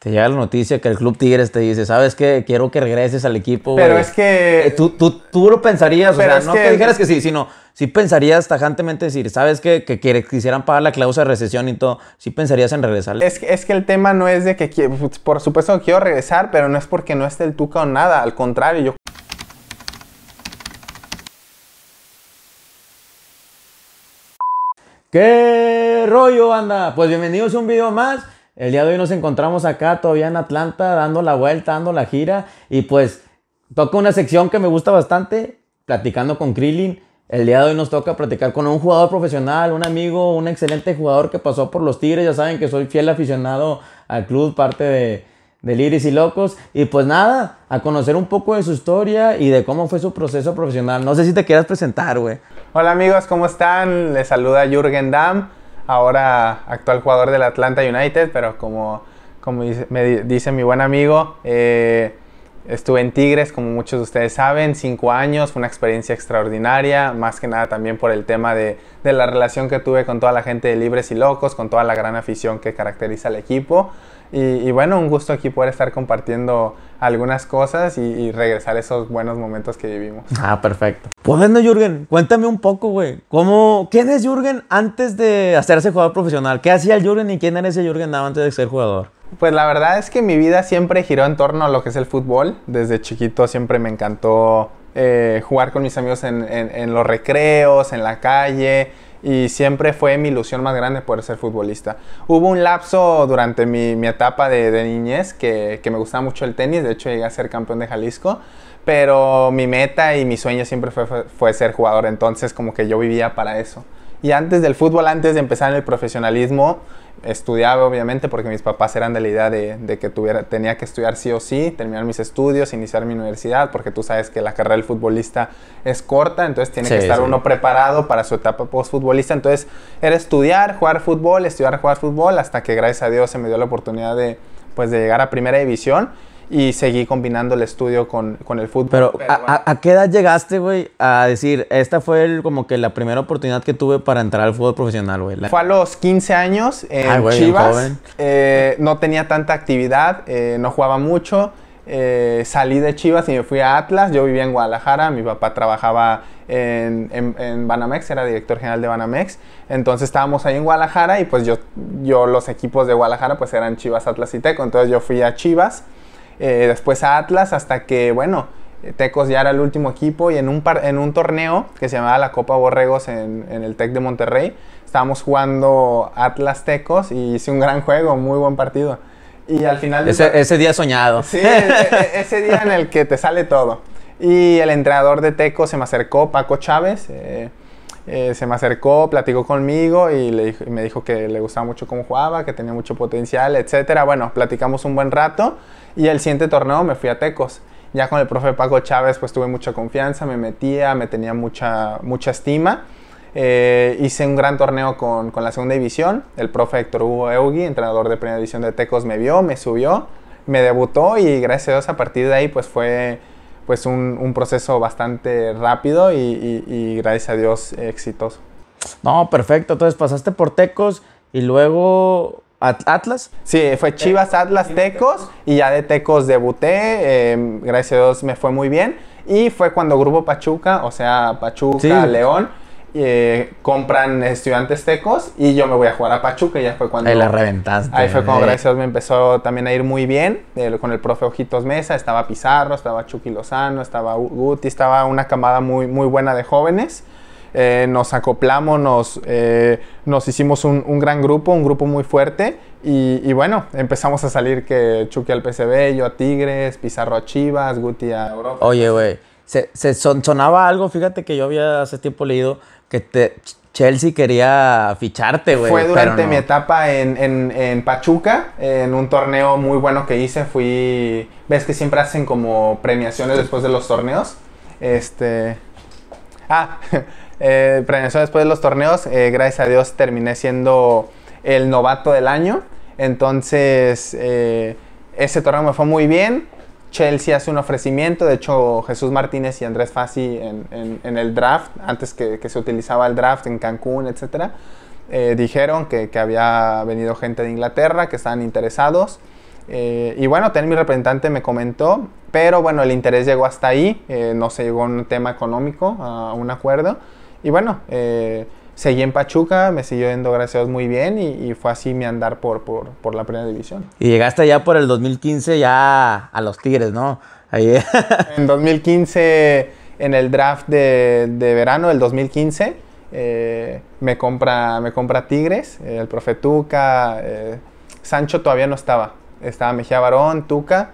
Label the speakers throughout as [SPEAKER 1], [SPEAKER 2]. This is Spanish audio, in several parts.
[SPEAKER 1] Te llega la noticia que el Club Tigres te dice, ¿sabes qué? Quiero que regreses al equipo. Pero es que... Eh, tú, lo pensarías, o sea, no que... dijeras que sí, sino Si pensarías tajantemente decir, ¿sabes qué? Que quisieran pagar la cláusula de recesión y todo. Sí pensarías en regresar.
[SPEAKER 2] Es que, el tema no es de que, pues, por supuesto que quiero regresar, pero no es porque no esté el Tuca o nada. Al contrario, yo
[SPEAKER 1] ¿Qué rollo, anda? Pues bienvenidos a un video más. El día de hoy nos encontramos acá todavía en Atlanta, dando la vuelta, dando la gira. Y pues toca una sección que me gusta bastante, platicando con Krillin. El día de hoy nos toca platicar con un jugador profesional, un amigo, un excelente jugador que pasó por los Tigres. Ya saben que soy fiel aficionado al club, parte de, de Iris y Locos. Y pues nada, a conocer un poco de su historia y de cómo fue su proceso profesional. No sé si te quieras presentar, güey.
[SPEAKER 2] Hola amigos, ¿cómo están? Les saluda Jürgen Damm ahora actual jugador del Atlanta United, pero como, como me dice mi buen amigo, eh, estuve en Tigres, como muchos de ustedes saben, cinco años, fue una experiencia extraordinaria, más que nada también por el tema de, la relación que tuve con toda la gente de Libres y Locos, con toda la gran afición que caracteriza al equipo. Y, y bueno, un gusto aquí poder estar compartiendo algunas cosas y, regresar esos buenos momentos que vivimos.
[SPEAKER 1] Ah, perfecto. Pues bueno, Jürgen, cuéntame un poco, güey. ¿Quién es Jürgen
[SPEAKER 2] antes de hacerse jugador profesional? ¿Qué hacía el Jürgen y quién era ese Jürgen antes de ser jugador? Pues la verdad es que mi vida siempre giró en torno a lo que es el fútbol. Desde chiquito siempre me encantó eh, jugar con mis amigos en los recreos, en la calle y siempre fue mi ilusión más grande poder ser futbolista. Hubo un lapso durante mi, etapa de, de niñez que, me gustaba mucho el tenis, de hecho llegué a ser campeón de Jalisco, pero mi meta y mi sueño siempre fue, fue ser jugador, entonces como que yo vivía para eso. Y antes del fútbol, antes de empezar en el profesionalismo, estudiaba obviamente porque mis papás eran de la idea de, que tuviera, tenía que estudiar sí o sí, terminar mis estudios, iniciar mi universidad, porque tú sabes que la carrera del futbolista es corta, entonces tiene que estar uno preparado para su etapa post futbolista Entonces era estudiar, jugar fútbol, estudiar, jugar fútbol, hasta que gracias a Dios se me dio la oportunidad de, pues, de llegar a primera división y seguí combinando el estudio con, el fútbol. Pero, a, qué edad llegaste, güey,
[SPEAKER 1] a decir, esta fue como que la primera oportunidad que tuve para entrar al fútbol profesional, güey? Fue
[SPEAKER 2] a los 15 años en Chivas. Eh, no tenía tanta actividad, eh, no jugaba mucho. Eh, salí de Chivas y me fui a Atlas. Yo vivía en Guadalajara, mi papá trabajaba en, Banamex, era director general de Banamex. Entonces estábamos ahí en Guadalajara y pues yo, yo los equipos de Guadalajara pues eran Chivas, Atlas y Teco. Entonces yo fui a Chivas eh, después a Atlas, hasta que, bueno, Tecos ya era el último equipo y en un, en un torneo que se llamaba la Copa Borregos en, el TEC de Monterrey, estábamos jugando Atlas Tecos y hice un gran juego, muy buen partido. Y al final... Ese,
[SPEAKER 1] día soñado. Sí, e,
[SPEAKER 2] e, ese día en el que te sale todo. Y el entrenador de Tecos se me acercó, Paco Chávez. Eh, eh, se me acercó, platicó conmigo y, me dijo que le gustaba mucho cómo jugaba, que tenía mucho potencial, etc. Bueno, platicamos un buen rato y el siguiente torneo me fui a Tecos. Ya con el profe Paco Chávez pues tuve mucha confianza, me metía, me tenía mucha, mucha estima. Eh, hice un gran torneo con, con, la segunda división. El profe Héctor Hugo Eugui, entrenador de primera división de Tecos, me vio, me subió, me debutó y gracias a Dios a partir de ahí pues fue pues un, proceso bastante rápido y, gracias a Dios exitoso. No, perfecto. Entonces pasaste por Tecos y luego Atlas. Sí, fue Chivas, Atlas, Tecos y ya de Tecos debuté. Em, gracias a Dios me fue muy bien. Y fue cuando Grupo Pachuca, o sea, Pachuca, León. Eh, compran estudiantes tecos y yo me voy a jugar a Pachuca. Y ya fue cuando. Ahí la reventaste. Ahí fue cuando gracias, me empezó también a ir muy bien con el profe Ojitos Mesa. Estaba Pizarro, estaba Chucky Lozano, estaba Guti, estaba una camada muy, muy buena de jóvenes. Eh, nos acoplamos, nos, eh, nos hicimos un, gran grupo, un grupo muy fuerte. Y, bueno, empezamos a salir que Chucky al PCB, yo a Tigres, Pizarro a Chivas, Guti a Europa. Oye, güey, se,
[SPEAKER 1] sonaba algo, fíjate que yo había hace tiempo leído que Chelsea quería ficharte, güey. Fue durante mi
[SPEAKER 2] etapa en, Pachuca, en un torneo muy bueno que hice. Fui. ¿Ves que siempre hacen como premiaciones después de los torneos? Este. Ah, eh, premiación después de los torneos. Eh, gracias a Dios terminé siendo el novato del año. Entonces, eh, ese torneo me fue muy bien. Chelsea hace un ofrecimiento, de hecho Jesús Martínez y Andrés Fassi en, el draft, antes que, se utilizaba el draft en Cancún, etc., eh, dijeron que, había venido gente de Inglaterra, que estaban interesados. Eh, y bueno, también mi representante me comentó, pero bueno, el interés llegó hasta ahí, eh, no se llegó a un tema económico, a un acuerdo. Y bueno, seguí en Pachuca, me siguió yendo, gracias muy bien y, fue así mi andar por, por, la primera división. Y llegaste ya por el 2015 ya a los Tigres, ¿no? en 2015, en el draft de, verano del 2015, eh, me, compra, me compra Tigres, el profe Tuca, eh, Sancho todavía no estaba, estaba Mejía Barón, Tuca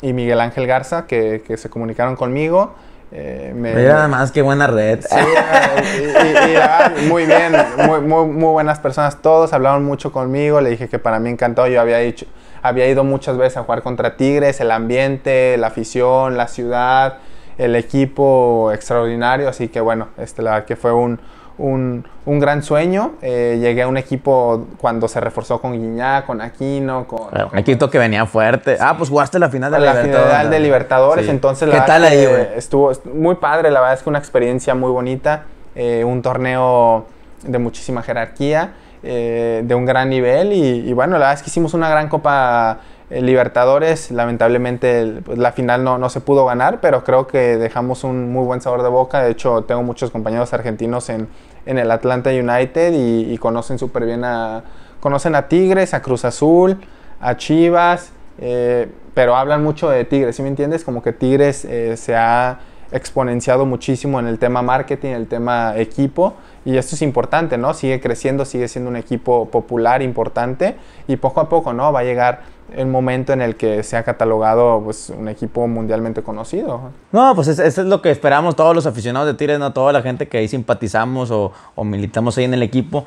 [SPEAKER 2] y Miguel Ángel Garza que, que se comunicaron conmigo. Eh, me, Mira nada más, que buena red. Eh, ah, muy bien, muy, muy, buenas personas todos, hablaron mucho conmigo, le dije que para mí encantó yo había, dicho había ido muchas veces a jugar contra Tigres, el ambiente, la afición, la ciudad, el equipo extraordinario, así que bueno, este, la verdad que fue un, un, un gran sueño. Eh, llegué a un equipo cuando se reforzó con Guiñá, con Aquino, con...
[SPEAKER 1] un equipo que venía fuerte. Ah,
[SPEAKER 2] pues jugaste la final de la Libertadores. de Libertadores, entonces... La ¿Qué tal ahí, güey? Estuvo, muy padre, la verdad es que una experiencia muy bonita. Eh, un torneo de muchísima jerarquía, eh, de un gran nivel y bueno, la verdad es que hicimos una gran copa Libertadores, lamentablemente pues, la final no, no, se pudo ganar, pero creo que dejamos un muy buen sabor de boca. De hecho, tengo muchos compañeros argentinos en, en el Atlanta United y, conocen súper bien a, conocen a Tigres, a Cruz Azul, a Chivas, eh, pero hablan mucho de Tigres, ¿sí me entiendes? Como que Tigres eh, se ha exponenciado muchísimo en el tema marketing, en el tema equipo, y esto es importante, ¿no? Sigue creciendo, sigue siendo un equipo popular, importante, y poco a poco, ¿no? Va a llegar el momento en el que sea catalogado pues, un equipo mundialmente conocido.
[SPEAKER 1] No, pues eso es lo que esperamos todos los aficionados de Tigres, ¿no? Toda la gente que ahí simpatizamos o, militamos ahí en el equipo,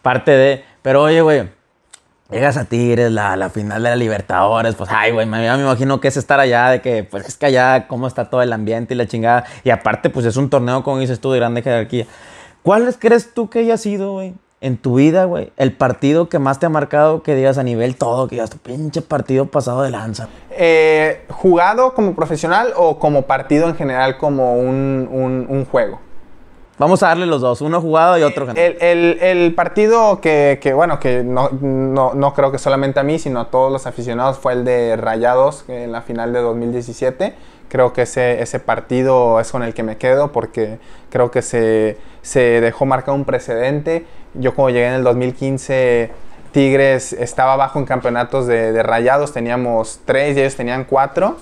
[SPEAKER 1] parte de... Pero oye, güey, Llegas a Tigres, la, final de la Libertadores, pues ay, güey, me, imagino que es estar allá, de que, pues es que allá, cómo está todo el ambiente y la chingada. Y aparte, pues es un torneo, como dices tú, de grande jerarquía. ¿Cuál crees tú que haya sido, güey, en tu vida, güey, el partido que más te ha marcado que digas a nivel todo, que digas tu pinche partido
[SPEAKER 2] pasado de lanza? Eh, ¿Jugado como profesional o como partido en general, como un, juego? Vamos a darle los dos, uno jugado y otro. El, el, partido que, bueno, que no, no, creo que solamente a mí, sino a todos los aficionados, fue el de Rayados en la final de 2017 creo que ese, ese partido es con el que me quedo porque creo que se, se dejó marcar un precedente. Yo cuando llegué en el 2015... Tigres estaba abajo en campeonatos de, rayados, teníamos tres y ellos tenían cuatro.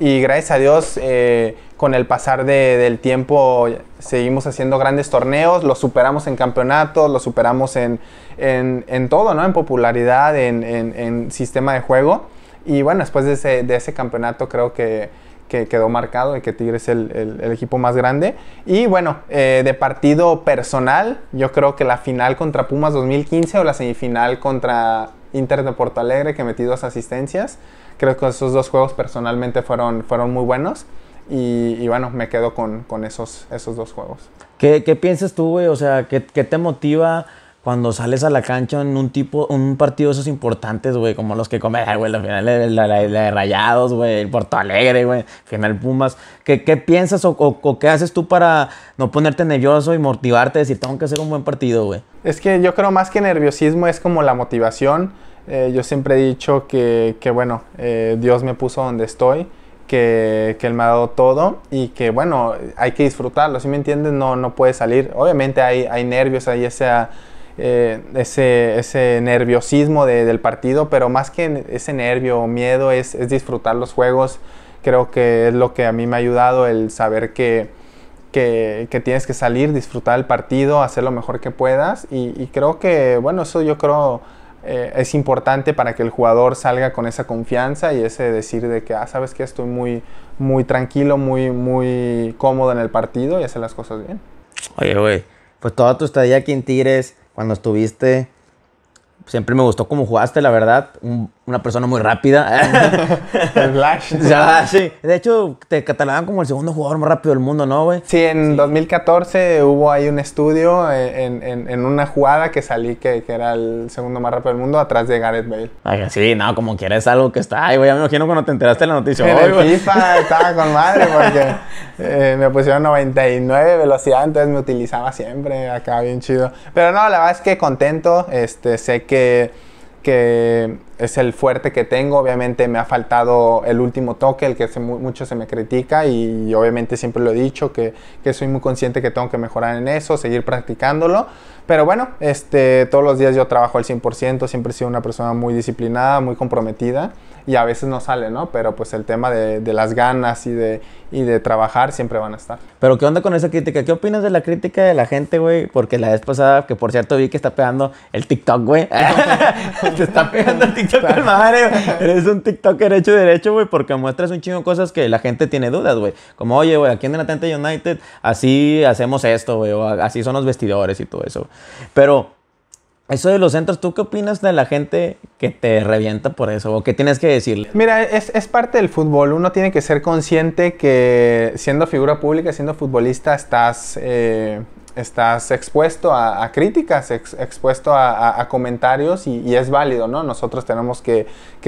[SPEAKER 2] Y gracias a Dios, eh, con el pasar del tiempo, seguimos haciendo grandes torneos, los superamos en campeonatos, los superamos en, en, en todo, ¿no? En popularidad, en, en, sistema de juego. Y bueno, después de de ese campeonato creo que, que quedó marcado de que Tigres es el, equipo más grande. Y bueno, eh, de partido personal, yo creo que la final contra Pumas 2015 o la semifinal contra Inter de Porto Alegre, que metí dos asistencias. Creo que esos dos juegos personalmente fueron, fueron muy buenos. Y, bueno, me quedo con, esos, esos dos juegos.
[SPEAKER 1] ¿Qué, qué piensas tú, güey? O sea, ¿qué, ¿qué te motiva? cuando sales a la cancha en un tipo, un partido de esos importantes, güey, como los que comen, güey, Los final de, la, de Rayados, güey, el Porto Alegre, güey, final Pumas. ¿Qué, piensas o,
[SPEAKER 2] qué haces tú para no ponerte nervioso y motivarte, decir, tengo que hacer un buen partido, güey? Es que yo creo más que nerviosismo es como la motivación. Eh, yo siempre he dicho que, que bueno, eh, Dios me puso donde estoy. Que, que, Él me ha dado todo y que, bueno, hay que disfrutarlo, si me entiendes? No, no puede salir. Obviamente hay, hay nervios, hay esa eh, ese, ese, nerviosismo del partido, pero más que ese nervio o miedo es, disfrutar los juegos. Creo que es lo que a mí me ha ayudado el saber que, que, tienes que salir, disfrutar el partido, hacer lo mejor que puedas. Y, creo que, bueno, eso yo creo eh, es importante para que el jugador salga con esa confianza y ese decir de que, ah, sabes que estoy muy, muy tranquilo, muy, muy cómodo en el partido y hacer las cosas bien.
[SPEAKER 1] Oye, güey, pues toda
[SPEAKER 2] tu estadía aquí en Tigres cuando
[SPEAKER 1] estuviste. Siempre me gustó cómo jugaste, la verdad una persona muy rápida.
[SPEAKER 2] De hecho, te catalogan como el segundo jugador más rápido del mundo, ¿no, güey? Sí, en 2014 hubo ahí un estudio eh, en, una jugada que salí que, era el segundo más rápido del mundo atrás de Gareth
[SPEAKER 1] Bale. sí, no, como quieres algo que está
[SPEAKER 2] ahí, güey. me imagino cuando te enteraste la noticia. FIFA estaba con madre porque eh, me pusieron 99 velocidad, entonces me utilizaba siempre acá bien chido. Pero no, la verdad es que contento. Este, sé que que es el fuerte que tengo. Obviamente me ha faltado el último toque, el que mucho se me critica y obviamente siempre lo he dicho, que, que, soy muy consciente que tengo que mejorar en eso, seguir practicándolo. Pero bueno, este, todos los días yo trabajo al 100%, siempre he sido una persona muy disciplinada, muy comprometida y a veces no sale, ¿no? Pero pues el tema de, las ganas y de, de trabajar siempre van a estar.
[SPEAKER 1] Pero ¿qué onda con esa crítica? ¿Qué opinas de la crítica de la gente, güey? Porque la vez pasada, que por cierto vi que está pegando el TikTok, güey. Te está pegando el TikTok al madre, Eres un TikToker hecho derecho, güey, porque muestras un chingo cosas que la gente tiene dudas, güey. Como, oye, güey, aquí en el Atlanta United así hacemos esto, güey, o así son los vestidores y todo eso. Pero eso de los centros, ¿tú qué opinas de la gente que te revienta por eso? ¿O qué tienes que decirle?
[SPEAKER 2] Mira, es, es, parte del fútbol. Uno tiene que ser consciente que siendo figura pública, siendo futbolista, estás eh, estás expuesto a, críticas, expuesto a, comentarios y, es válido, ¿no? Nosotros tenemos que,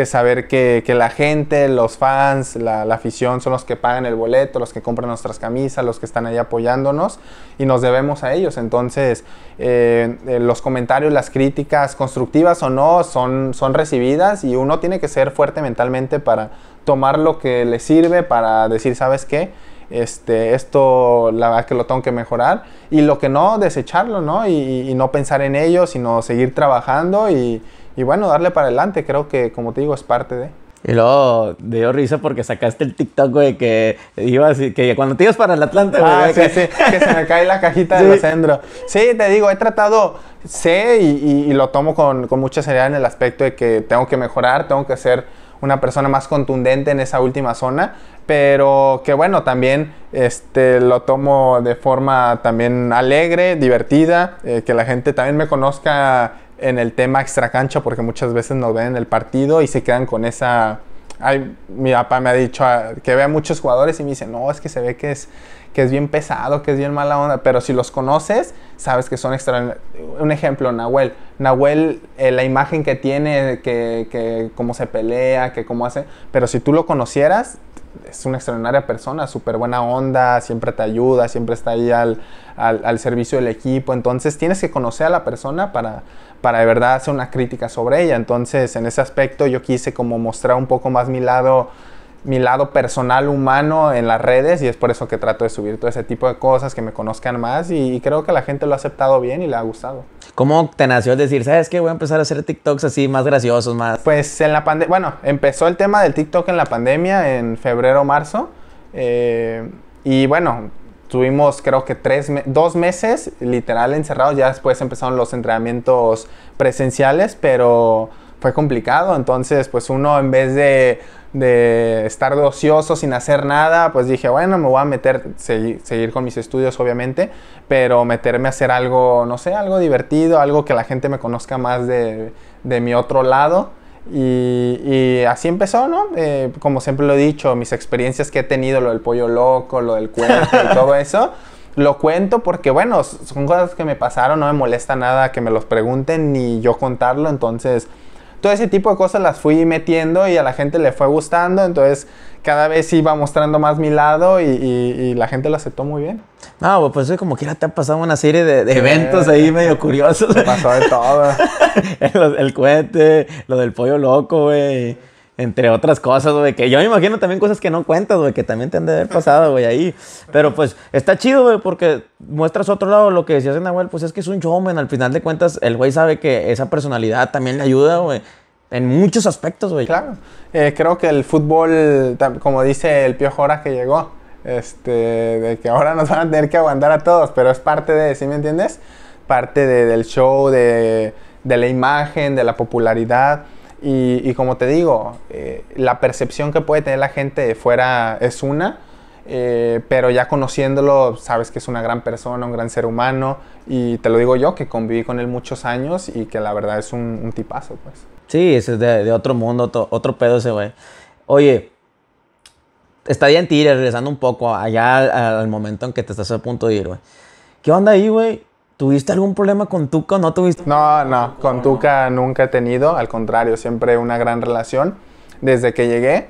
[SPEAKER 2] saber que, la gente, los fans, la, afición son los que pagan el boleto, los que compran nuestras camisas, los que están ahí apoyándonos y nos debemos a ellos. Entonces, eh, eh, los comentarios, las críticas, constructivas o no, son, son recibidas y uno tiene que ser fuerte mentalmente para tomar lo que le sirve, para decir, ¿sabes qué? este, esto la verdad que lo tengo que mejorar y lo que no, desecharlo, ¿no? Y, no pensar en ello, sino seguir trabajando y, bueno, darle para adelante, creo que como te digo es parte de...
[SPEAKER 1] Y luego dio risa porque sacaste el TikTok, de que ibas que cuando te ibas para el Atlanta, ah, que... se
[SPEAKER 2] me cae la cajita del centro. Sí, te digo, he tratado, sé y, lo tomo con, mucha seriedad en el aspecto de que tengo que mejorar, tengo que hacer una persona más contundente en esa última zona, pero que bueno, también este, lo tomo de forma también alegre, divertida, eh, que la gente también me conozca en el tema extracancha, porque muchas veces nos ven en el partido y se quedan con esa Ay, mi papá me ha dicho ah, que ve a muchos jugadores y me dice, no, es que se ve que es, que es bien pesado, que es bien mala onda, pero si los conoces, sabes que son extraordinarios. Un ejemplo, Nahuel. Nahuel, eh, la imagen que tiene, que, que cómo se pelea, que cómo hace, pero si tú lo conocieras, es una extraordinaria persona, súper buena onda, siempre te ayuda, siempre está ahí al, al servicio del equipo, entonces tienes que conocer a la persona para para de verdad hacer una crítica sobre ella. Entonces, en ese aspecto yo quise como mostrar un poco más mi lado mi lado personal humano en las redes y es por eso que trato de subir todo ese tipo de cosas, que me conozcan más y, creo que la gente lo ha aceptado bien y le ha gustado. ¿Cómo te nació decir, sabes que voy a empezar a hacer TikToks así más graciosos, más? Pues en la pandemia, bueno, empezó el tema del TikTok en la pandemia en febrero, marzo eh, y bueno, Tuvimos creo que tres, dos meses literal encerrados, ya después empezaron los entrenamientos presenciales, pero fue complicado, entonces pues uno en vez de, de estar ocioso sin hacer nada, pues dije, bueno, me voy a meter, seguir, seguir con mis estudios obviamente, pero meterme a hacer algo, no sé, algo divertido, algo que la gente me conozca más de, de mi otro lado y, así empezó, ¿no? Eh, como siempre lo he dicho, mis experiencias que he tenido, lo del pollo loco, lo del cuerpo y todo eso, lo cuento porque, bueno, son cosas que me pasaron, no me molesta nada que me los pregunten ni yo contarlo, entonces todo ese tipo de cosas las fui metiendo y a la gente le fue gustando, entonces cada vez iba mostrando más mi lado y, la gente lo aceptó muy bien.
[SPEAKER 1] No, pues como que ya te ha pasado una serie de, eventos ahí medio curiosos. pasó de todo. el, el, cohete, lo del pollo loco, güey. Entre otras cosas, güey, que yo me imagino también cosas que no cuentas, güey, que también te han de haber pasado, güey, ahí. Pero pues está chido, güey, porque muestras otro lado, lo que decías en Nahuel, pues es que es un showman, al final de cuentas el güey
[SPEAKER 2] sabe que esa
[SPEAKER 1] personalidad también le ayuda, güey. En muchos aspectos, güey. Claro.
[SPEAKER 2] Eh, creo que el fútbol, como dice el Piojo ahora que llegó, este, de que ahora nos van a tener que aguantar a todos, pero es parte de, ¿sí me entiendes? Parte de, del show, de, de la imagen, de la popularidad. Y, como te digo, eh, la percepción que puede tener la gente de fuera es una, eh, pero ya conociéndolo sabes que es una gran persona, un gran ser humano y te lo digo yo que conviví con él muchos años y que la verdad es un, tipazo pues.
[SPEAKER 1] Sí, ese es de, otro mundo, otro, pedo ese güey. Oye, estaría en ti, regresando un poco allá al, al, momento
[SPEAKER 2] en que te estás a punto de ir, güey. ¿Qué onda ahí, güey? ¿Tuviste algún problema con Tuca no tuviste? No, no, con Tuca nunca he tenido, al contrario, siempre una gran relación. Desde que llegué,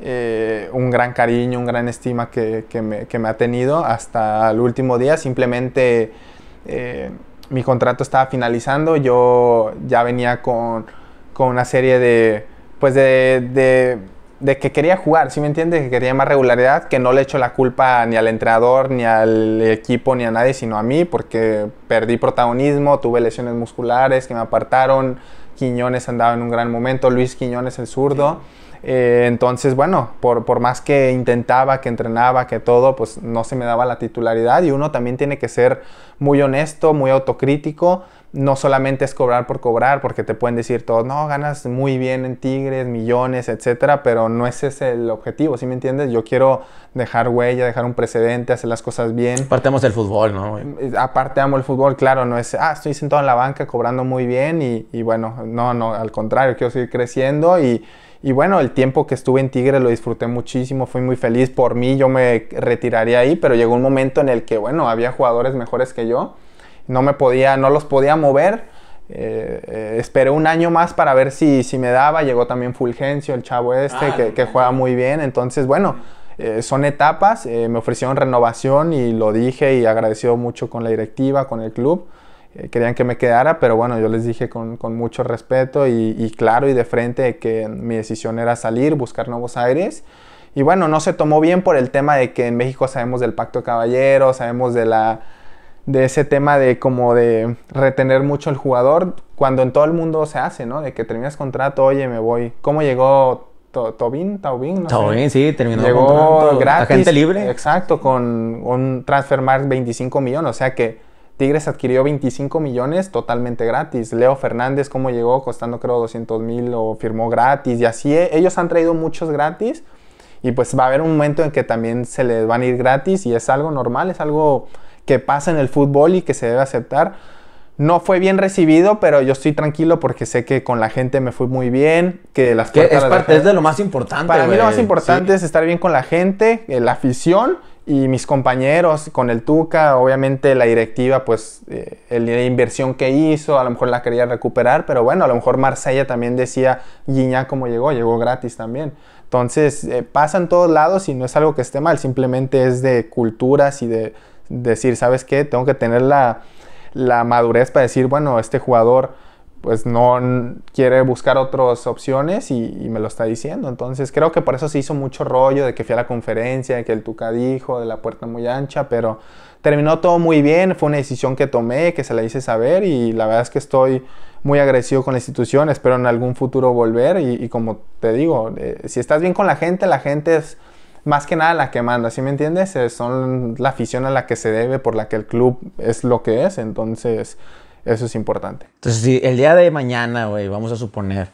[SPEAKER 2] eh, un gran cariño, un gran estima que, me, ha tenido hasta el último día. Simplemente eh, mi contrato estaba finalizando, yo ya venía con, con una serie de, pues de de que quería jugar, ¿sí me entiendes? Que quería más regularidad, que no le echo la culpa ni al entrenador, ni al equipo, ni a nadie, sino a mí, porque perdí protagonismo, tuve lesiones musculares que me apartaron, Quiñones andaba en un gran momento, Luis Quiñones el zurdo. Eh, entonces, bueno, por, por, más que intentaba, que entrenaba, que todo, pues no se me daba la titularidad y uno también tiene que ser muy honesto, muy autocrítico no solamente es cobrar por cobrar, porque te pueden decir todo, no, ganas muy bien en Tigres, millones, etcétera, pero no ese es el objetivo, ¿sí me entiendes? Yo quiero dejar huella, dejar un precedente, hacer las cosas bien. Aparte del el fútbol, ¿no? Aparte amo el fútbol, claro, no es, ah, estoy sentado en la banca cobrando muy bien y, bueno, no, no, al contrario, quiero seguir creciendo y, bueno, el tiempo que estuve en Tigre lo disfruté muchísimo, fui muy feliz por mí, yo me retiraría ahí, pero llegó un momento en el que, bueno, había jugadores mejores que yo no me podía, no los podía mover. Eh, eh, esperé un año más para ver si, me daba. Llegó también Fulgencio, el chavo este, ah, que, juega muy bien. Entonces, bueno, eh, son etapas. me ofrecieron renovación y lo dije y agradecido mucho con la directiva, con el club. querían que me quedara, pero bueno, yo les dije con, mucho respeto y, y, claro y de frente que mi decisión era salir, buscar nuevos aires. Y bueno, no se tomó bien por el tema de que en México sabemos del pacto caballero sabemos de la de ese tema de como de retener mucho al jugador, cuando en todo el mundo se hace, ¿no? De que terminas contrato, oye, me voy. ¿Cómo llegó Tobin? ¿Tobin? no sí, terminó llegó contrato, gratis. Agente libre. Exacto, con un transfer mark 25 millones, o sea que Tigres adquirió 25 millones totalmente gratis. Leo Fernández, ¿cómo llegó? Costando creo 200 mil o firmó gratis. Y así eh, ellos han traído muchos gratis. Y pues va a haber un momento en que también se les van a ir gratis y es algo normal, es algo que pasa en el fútbol y que se debe aceptar. No fue bien recibido, pero yo estoy tranquilo porque sé que con la gente me fui muy bien, que las que es parte de, lo más importante. Para mí lo más importante es estar bien con la gente, eh, la afición y mis compañeros con el Tuca, obviamente la directiva, pues eh, el la inversión que hizo, a lo mejor la quería recuperar, pero bueno, a lo mejor Marsella también decía Guiñá como llegó, llegó gratis también. Entonces eh, pasa en todos lados y no es algo que esté mal, simplemente es de culturas y de decir, ¿sabes qué? Tengo que tener la, madurez para decir, bueno, este jugador pues no quiere buscar otras opciones y, me lo está diciendo. Entonces creo que por eso se hizo mucho rollo de que fui a la conferencia, de que el Tuca dijo, de la puerta muy ancha, pero terminó todo muy bien, fue una decisión que tomé, que se la hice saber y la verdad es que estoy muy agradecido con la institución, espero en algún futuro volver y, como te digo, eh, si estás bien con la gente, la gente es más que nada la que manda, ¿sí me entiendes? Son la afición a la que se debe, por la que el club es lo que es, entonces eso es importante. Entonces,
[SPEAKER 1] si el día de mañana, güey, vamos a suponer,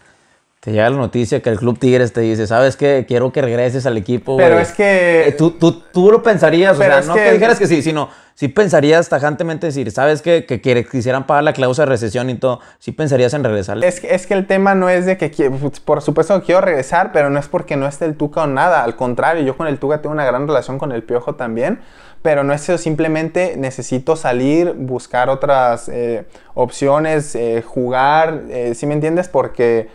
[SPEAKER 1] te llega la noticia que el Club Tigres te dice, ¿sabes qué? Quiero que regreses al equipo. Pero es que... Eh, tú, tú, tú, lo pensarías, o sea, no que... dijeras que sí, sino si pensarías tajantemente decir, ¿sabes qué? Que, quisieran pagar la cláusula de recesión y todo.
[SPEAKER 2] Sí pensarías en regresar. Es, es que el tema no es de que, pues, por supuesto que quiero regresar, pero no es porque no esté el Tuca o nada. Al contrario, yo con el tuga tengo una gran relación con el Piojo también pero no es eso, simplemente necesito salir, buscar otras eh, opciones, eh, jugar, si ¿sí me entiendes? Porque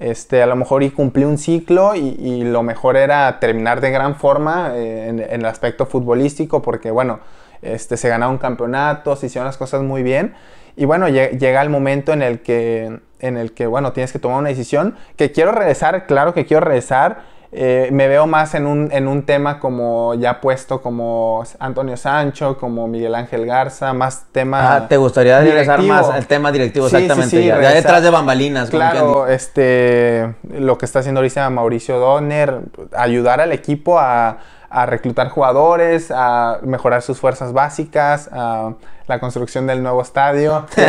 [SPEAKER 2] este, a lo mejor y cumplí un ciclo y, lo mejor era terminar de gran forma eh, en, el aspecto futbolístico porque, bueno, este, se un campeonato, se hicieron las cosas muy bien y, bueno, llega el momento en el, que, en el que, bueno, tienes que tomar una decisión que quiero regresar, claro que quiero regresar eh, me veo más en un, en un, tema como ya puesto como Antonio Sancho, como Miguel Ángel Garza, más tema. Ah, te gustaría regresar más al tema directivo, exactamente. ya, detrás de bambalinas. Claro, este, lo que está haciendo ahorita Mauricio Donner, ayudar al equipo a, reclutar jugadores, a mejorar sus fuerzas básicas, a la construcción del nuevo estadio, que,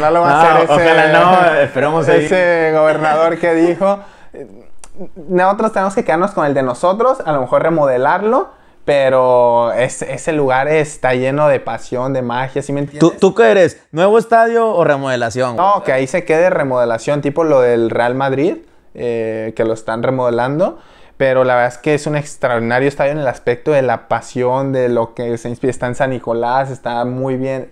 [SPEAKER 2] no lo va a hacer ese, no, ese gobernador que dijo nosotros tenemos que quedarnos con el de nosotros, a lo mejor remodelarlo, pero ese lugar está lleno de pasión, de magia, ¿sí me entiendes? ¿Tú, ¿Tú, qué eres? ¿Nuevo estadio o remodelación? No, que ahí se quede remodelación, tipo lo del Real Madrid, eh, que lo están remodelando. Pero la verdad es que es un extraordinario estadio en el aspecto de la pasión, de lo que se inspira. Está en San Nicolás, está muy bien.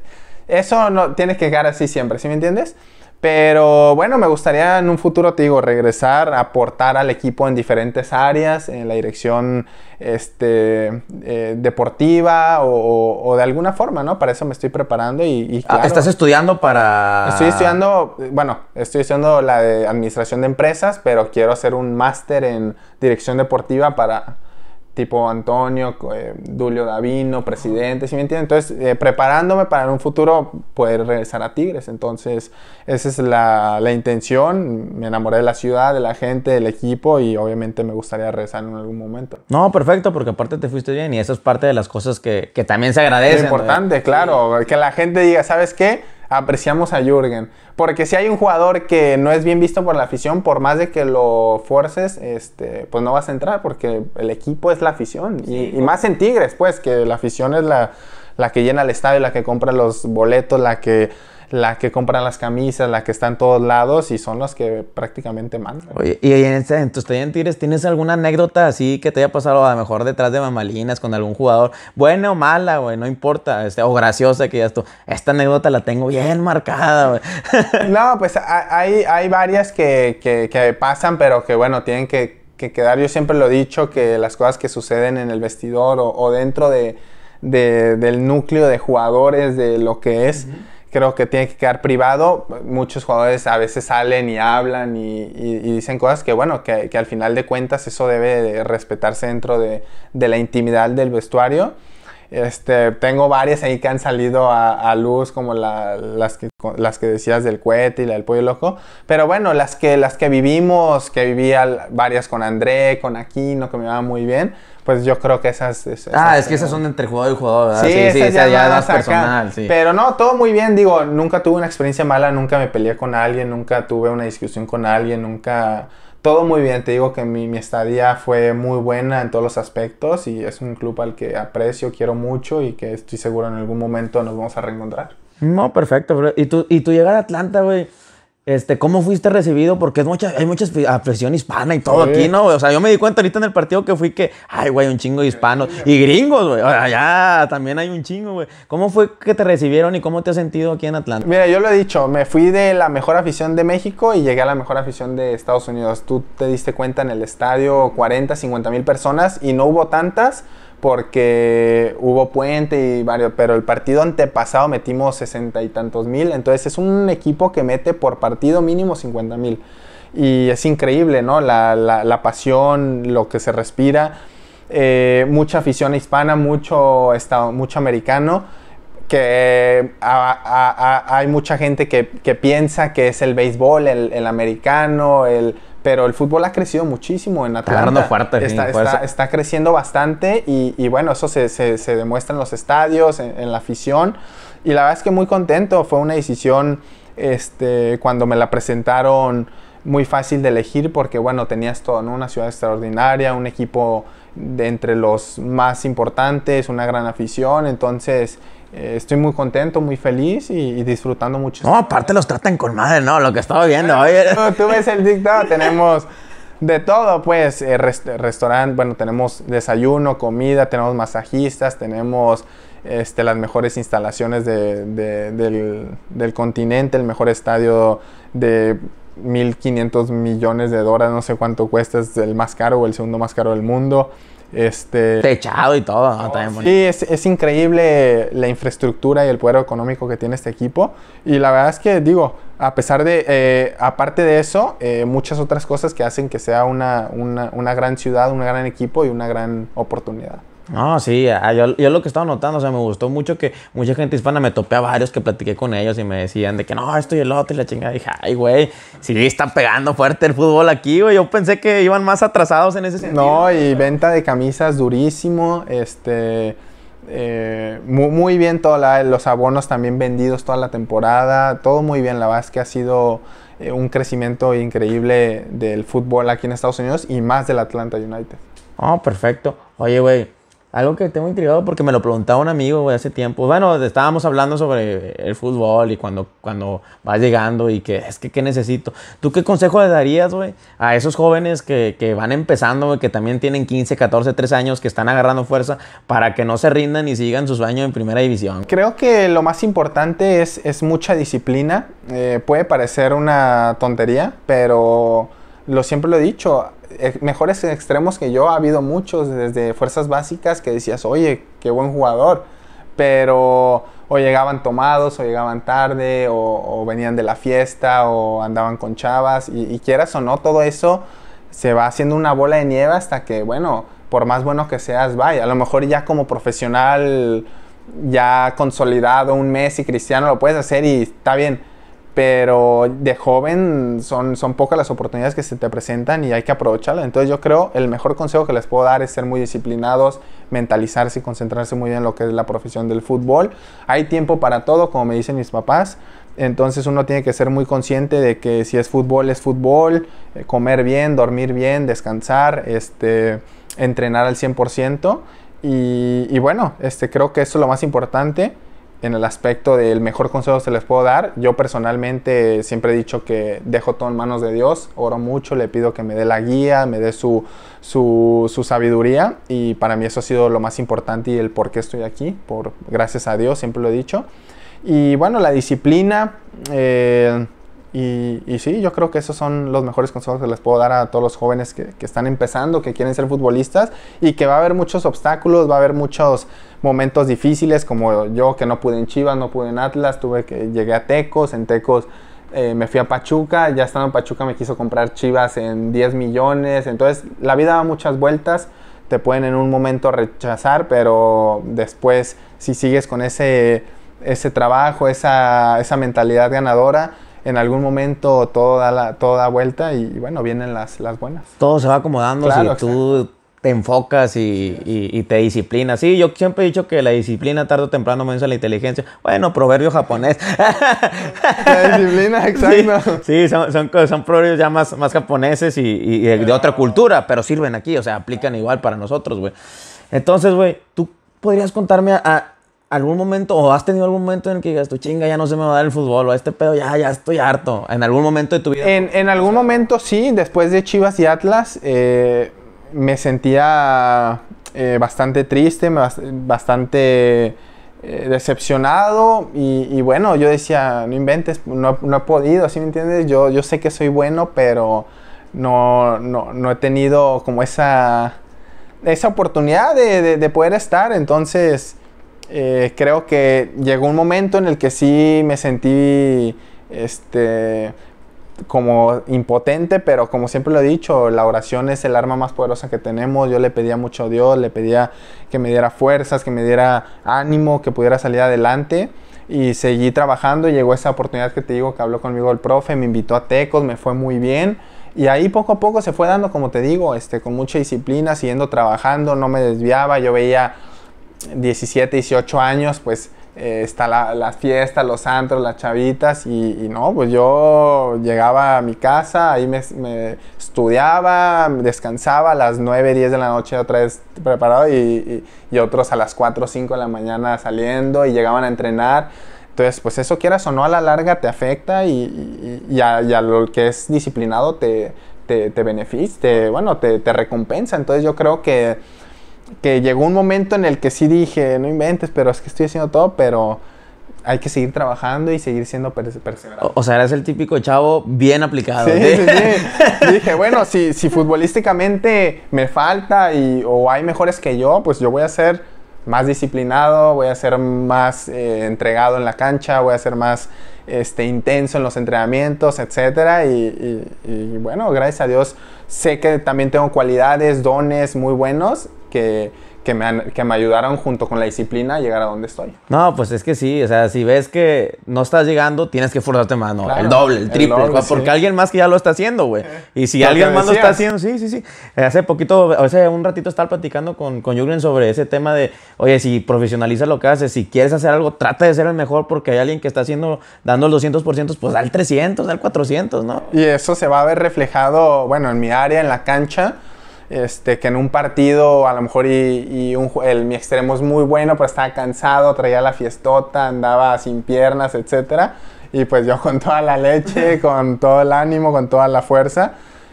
[SPEAKER 2] Eso no tiene que quedar así siempre, ¿sí me entiendes? Pero bueno, me gustaría en un futuro, te digo, regresar, aportar al equipo en diferentes áreas, en la dirección este, eh, deportiva o, de alguna forma, ¿no? Para eso me estoy preparando y... Ah, ¿Estás estudiando para...? Estoy estudiando, eh, bueno, estoy estudiando la de administración de empresas, pero quiero hacer un máster en dirección deportiva para tipo Antonio, eh, Dulio Davino, presidente, Si me entiendes? Entonces, eh, preparándome para en un futuro poder regresar a Tigres. Entonces, esa es la, la, intención. Me enamoré de la ciudad, de la gente, del equipo y obviamente me gustaría regresar en algún momento.
[SPEAKER 1] No, perfecto, porque aparte te fuiste bien y eso es parte de las cosas que, que también se agradece. Es importante,
[SPEAKER 2] claro, que la gente diga, ¿sabes qué? apreciamos a Jürgen. Porque si hay un jugador que no es bien visto por la afición, por más de que lo fuerces, este, pues no vas a entrar, porque el equipo es la afición. y, y, más en Tigres, pues, que la afición es la, la que llena el estadio, la que compra los boletos, la que la que compran las camisas, la que está en todos lados y son las que prácticamente mandan. Oye, y en, este,
[SPEAKER 1] en tus ¿tienes alguna anécdota así que te haya pasado a lo mejor detrás de mamalinas con algún jugador? Buena o mala, güey, no
[SPEAKER 2] importa, este, o graciosa que ya tú, esta anécdota la tengo bien marcada, güey. no, pues hay, hay varias que, pasan, pero que bueno, tienen que, que, quedar. Yo siempre lo he dicho, que las cosas que suceden en el vestidor o, dentro de, del núcleo de jugadores, de lo que es creo que tiene que quedar privado. Muchos jugadores a veces salen y hablan y, dicen cosas que, bueno, que, al final de cuentas eso debe de respetarse dentro de, la intimidad del vestuario. Este, tengo varias ahí que han salido a, luz, como las, que, las que decías del cohete y la del pollo loco. Pero bueno, las que, las que vivimos, que vivía varias con André, con Aquino, que me iba muy bien pues yo creo que esas... ah, es que esas son entre jugador y jugador, ¿verdad? Sí, sí, ya, personal, sí. Pero no, todo muy bien, digo, nunca tuve una experiencia mala, nunca me peleé con alguien, nunca tuve una discusión con alguien, nunca... Todo muy bien, te digo que mi, estadía fue muy buena en todos los aspectos y es un club al que aprecio, quiero mucho y que estoy seguro en algún momento nos vamos a reencontrar.
[SPEAKER 1] No, perfecto, bro. Y tú, y tú a Atlanta, güey este, ¿Cómo fuiste recibido? Porque mucha, hay mucha afición hispana y todo aquí, ¿no? O sea, yo me di cuenta ahorita en el partido que fui que, ay, güey, un chingo de hispanos y gringos, güey. allá también hay un chingo, güey. ¿Cómo fue que te recibieron y cómo te has sentido aquí en Atlanta?
[SPEAKER 2] Mira, yo lo he dicho, me fui de la mejor afición de México y llegué a la mejor afición de Estados Unidos. Tú te diste cuenta en el estadio 40, 50 mil personas y no hubo tantas porque hubo puente y varios, pero el partido antepasado metimos sesenta y tantos mil, entonces es un equipo que mete por partido mínimo cincuenta mil. Y es increíble, ¿no? La, pasión, lo que se respira, eh, mucha afición hispana, mucho, estado, mucho americano que hay mucha gente que, piensa que es el béisbol, el americano, el, pero el fútbol ha crecido muchísimo en Atlanta. está, creciendo bastante y, bueno, eso se, demuestra en los estadios, en, la afición. Y la verdad es que muy contento. Fue una decisión este, cuando me la presentaron muy fácil de elegir porque bueno, tenías todo, ¿no? Una ciudad extraordinaria, un equipo de entre los más importantes, una gran afición. Entonces eh, estoy muy contento, muy feliz y, disfrutando mucho. No, aparte los tratan con madre, ¿no? Lo que estaba viendo. Oye. Tú ves el dictado, tenemos de todo, pues, eh, restaurante, bueno, tenemos desayuno, comida, tenemos masajistas, tenemos este, las mejores instalaciones del, del, continente, el mejor estadio de 1.500 millones de dólares, no sé cuánto cuesta, es el más caro o el segundo más caro del mundo. Este, Techado y todo. Oh, sí, es, increíble la infraestructura y el poder económico que tiene este equipo. Y la verdad es que, digo, a pesar de, eh, aparte de eso, eh, muchas otras cosas que hacen que sea una gran ciudad, un gran equipo y una gran oportunidad.
[SPEAKER 1] No, sí, ah, yo, lo que estaba notando, o sea, me gustó mucho que mucha gente hispana me topé a varios que platiqué con ellos y me decían de que no, estoy y el otro y la chingada. dije,
[SPEAKER 2] ay, güey, sí, están pegando fuerte el fútbol aquí, güey. Yo pensé que iban más atrasados en ese sentido. No, y venta de camisas durísimo, este. Eh, muy, bien toda los abonos también vendidos toda la temporada, todo muy bien, la verdad es que ha sido eh, un crecimiento increíble del fútbol aquí en Estados Unidos y más del Atlanta United. Oh, perfecto. Oye, güey, algo que tengo intrigado porque me lo preguntaba un amigo, hace
[SPEAKER 1] tiempo. Bueno, estábamos hablando sobre el fútbol y cuando, cuando va llegando y que es que qué necesito. ¿Tú qué consejo le darías, a esos jóvenes que, que van empezando, que también tienen 15, 14, 3 años, que están agarrando fuerza para que no se rindan y sigan sus sueños en primera división?
[SPEAKER 2] Creo que lo más importante es, es mucha disciplina. Eh, puede parecer una tontería, pero lo siempre lo he dicho, eh, mejores extremos que yo, ha habido muchos desde fuerzas básicas que decías, oye, qué buen jugador, pero o llegaban tomados, o llegaban tarde, o, venían de la fiesta, o andaban con chavas, y, y, quieras o no, todo eso se va haciendo una bola de nieve hasta que, bueno, por más bueno que seas, vaya, a lo mejor ya como profesional, ya consolidado un mes y cristiano lo puedes hacer y está bien pero de joven son, pocas las oportunidades que se te presentan y hay que aprovecharlas. Entonces yo creo el mejor consejo que les puedo dar es ser muy disciplinados, mentalizarse y concentrarse muy bien en lo que es la profesión del fútbol. Hay tiempo para todo, como me dicen mis papás. Entonces uno tiene que ser muy consciente de que si es fútbol es fútbol, eh, comer bien, dormir bien, descansar, este, entrenar al 100%. Y, y bueno, este, creo que eso es lo más importante en el aspecto del mejor consejo se les puedo dar. Yo personalmente siempre he dicho que dejo todo en manos de Dios, oro mucho, le pido que me dé la guía, me dé su, su, sabiduría y para mí eso ha sido lo más importante y el por qué estoy aquí, por, gracias a Dios, siempre lo he dicho. Y bueno, la disciplina, eh, y, sí, yo creo que esos son los mejores consejos que les puedo dar a todos los jóvenes que, están empezando, que quieren ser futbolistas y que va a haber muchos obstáculos, va a haber muchos momentos difíciles, como yo que no pude en Chivas, no pude en Atlas, tuve que llegué a Tecos, en Tecos eh, me fui a Pachuca, ya estando en Pachuca me quiso comprar Chivas en 10 millones, entonces la vida da muchas vueltas, te pueden en un momento rechazar, pero después si sigues con ese, trabajo, esa mentalidad ganadora, en algún momento todo da, la, todo vuelta y, bueno, vienen las, buenas.
[SPEAKER 1] Todo se va acomodando si tú te enfocas y, te disciplinas. Sí, yo siempre he dicho que la disciplina tarde o temprano me la inteligencia. Bueno, proverbio japonés.
[SPEAKER 2] La disciplina, exacto.
[SPEAKER 1] Sí, son, son, proverbios ya más, japoneses y, de, otra cultura, pero sirven aquí, o sea, aplican igual para nosotros, güey. Entonces, güey, tú podrías contarme a algún momento, o has tenido algún momento en el que digas, tu chinga, ya no se me va a dar el fútbol, o este pedo, ya, ya estoy harto, en algún
[SPEAKER 2] momento de tu vida? En, algún momento sí, después de Chivas y Atlas, eh, me sentía eh, bastante triste, bastante eh, decepcionado, y, bueno, yo decía, no inventes, no, no he podido, ¿Así me entiendes? Yo, yo sé que soy bueno, pero no, no, he tenido como esa... Esa oportunidad de poder estar, entonces eh, creo que llegó un momento en el que sí me sentí este, como impotente, pero como siempre lo he dicho, la oración es el arma más poderosa que tenemos. Yo le pedía mucho a Dios, le pedía que me diera fuerzas, que me diera ánimo, que pudiera salir adelante. Y seguí trabajando, llegó esa oportunidad que te digo que habló conmigo el profe, me invitó a Tecos, me fue muy bien. Y ahí poco a poco se fue dando, como te digo, este, con mucha disciplina, siguiendo trabajando, no me desviaba, yo veía 17, 18 años, pues eh, está la, fiesta, los antros, las chavitas y, no, pues yo llegaba a mi casa, ahí me, estudiaba, descansaba a las 9, 10 de la noche otra vez preparado y, otros a las 4, 5 de la mañana saliendo y llegaban a entrenar. Entonces, pues eso quieras o no a la larga te afecta y, y, a, lo que es disciplinado te, te, beneficia, bueno, te, te recompensa. Entonces yo creo que que llegó un momento en el que sí dije, no inventes, pero es que estoy haciendo todo, pero hay que seguir trabajando y seguir siendo perseverante.
[SPEAKER 1] O, sea, eres el típico chavo
[SPEAKER 2] bien aplicado. Sí, ¿eh? ¿sí? sí, dije, bueno, si, si futbolísticamente me falta y, o hay mejores que yo, pues yo voy a ser más disciplinado, voy a ser más eh, entregado en la cancha, voy a ser más este, intenso en los entrenamientos, etcétera. y, bueno, gracias a Dios sé que también tengo cualidades, dones muy buenos que, que, me, que me ayudaron junto con la disciplina a llegar a donde estoy.
[SPEAKER 1] No, pues es que sí, o sea, si ves que no estás llegando, tienes que forzarte más, ¿no? el doble, el triple, porque alguien más que ya lo está haciendo, güey. Eh. Y si alguien más lo está haciendo, sí, sí, sí. Hace poquito, hace un ratito estaba platicando con, con Jürgen sobre ese tema de, oye, si profesionaliza lo que haces, si quieres hacer algo, trata de ser el mejor porque hay alguien que está haciendo, dando el 200%, pues da el 300, da el 400, ¿no?
[SPEAKER 2] Y eso se va a ver reflejado, bueno, en mi área, en la cancha, este, que en un partido a lo mejor y, un, el, mi extremo es muy bueno, pero estaba cansado, traía la fiestota, andaba sin piernas, etc. Y pues yo con toda la leche, con todo el ánimo, con toda la fuerza,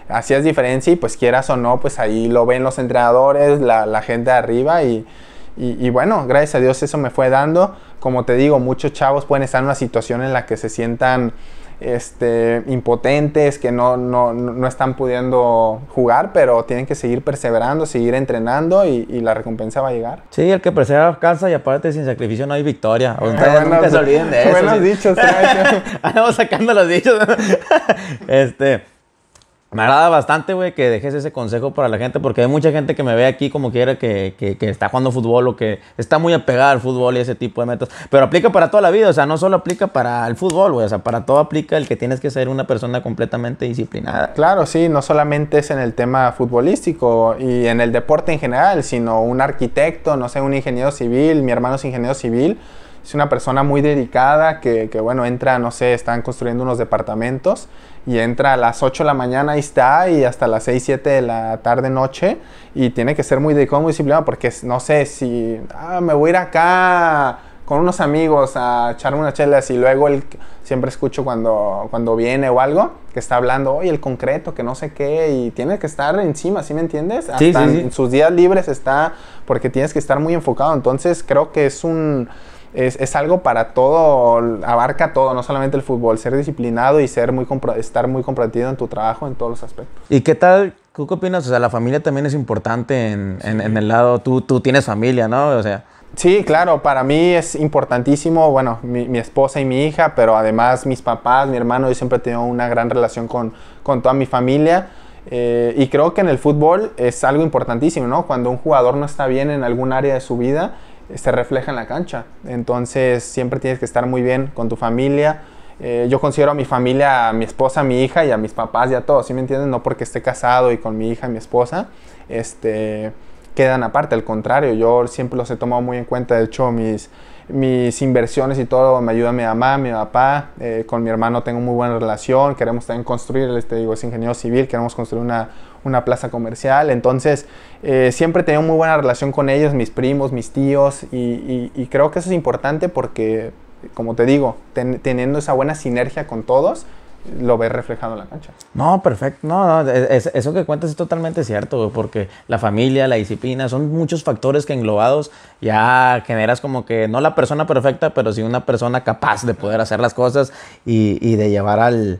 [SPEAKER 2] hacías diferencia y pues quieras o no, pues ahí lo ven los entrenadores, la, gente de arriba y, y, bueno, gracias a Dios eso me fue dando. Como te digo, muchos chavos pueden estar en una situación en la que se sientan este, impotentes, que no, no, no, están pudiendo jugar, pero tienen que seguir perseverando, seguir entrenando y, la recompensa va a llegar.
[SPEAKER 1] Sí, el que persevera alcanza y aparte sin sacrificio no hay victoria. bueno, se pues, olviden de
[SPEAKER 2] eso. sacando los dichos.
[SPEAKER 1] este, me agrada bastante, güey, que dejes ese consejo para la gente, porque hay mucha gente que me ve aquí como quiera que, que, está jugando fútbol o que está muy apegada al fútbol y ese tipo de metas. Pero aplica para toda la vida, o sea, no solo aplica para el fútbol, güey, o sea, para todo aplica el que tienes que ser una persona
[SPEAKER 2] completamente disciplinada. Claro, sí, no solamente es en el tema futbolístico y en el deporte en general, sino un arquitecto, no sé, un ingeniero civil, mi hermano es ingeniero civil. Es una persona muy dedicada que, que bueno, entra, no sé, están construyendo unos departamentos y entra a las 8 de la mañana, ahí está, y hasta las 6, 7 de la tarde, noche, y tiene que ser muy dedicado, muy disciplinado, porque no sé si ah, me voy a ir acá con unos amigos a echarme unas chelas y luego él siempre escucho cuando, cuando viene o algo que está hablando, oye, el concreto, que no sé qué, y tiene que estar encima, ¿sí me entiendes? Hasta en sus días libres está, porque tienes que estar muy enfocado, entonces creo que es un es, algo para todo, abarca todo, no solamente el fútbol, ser disciplinado y ser muy estar muy comprometido en tu trabajo en todos los aspectos.
[SPEAKER 1] ¿Y qué tal? qué opinas? O sea, la familia también es importante
[SPEAKER 2] en, el lado, tú, tienes familia, ¿no? O sea... Sí, claro, para mí es importantísimo, bueno, mi, esposa y mi hija, pero además mis papás, mi hermano, yo siempre he tenido una gran relación con, toda mi familia. Eh, y creo que en el fútbol es algo importantísimo, ¿no? Cuando un jugador no está bien en algún área de su vida, se refleja en la cancha. Entonces siempre tienes que estar muy bien con tu familia. Eh, yo considero a mi familia, a mi esposa, a mi hija y a mis papás y a todos, ¿sí me entienden? No porque esté casado y con mi hija y mi esposa, este, quedan aparte, al contrario, yo siempre los he tomado muy en cuenta, de hecho mis mis inversiones y todo me ayuda mi mamá, mi papá, eh, con mi hermano tengo muy buena relación, queremos también construir, les digo, es ingeniero civil, queremos construir una, plaza comercial, entonces eh, siempre he tenido muy buena relación con ellos, mis primos, mis tíos, y, creo que eso es importante porque, como te digo, teniendo esa buena sinergia con todos, lo ves reflejado en la cancha.
[SPEAKER 1] No, perfecto. No, eso que cuentas es totalmente cierto, porque la familia, la disciplina, son muchos factores que englobados ya generas como que no la persona perfecta, pero sí una persona capaz de poder hacer las cosas y, de llevar al,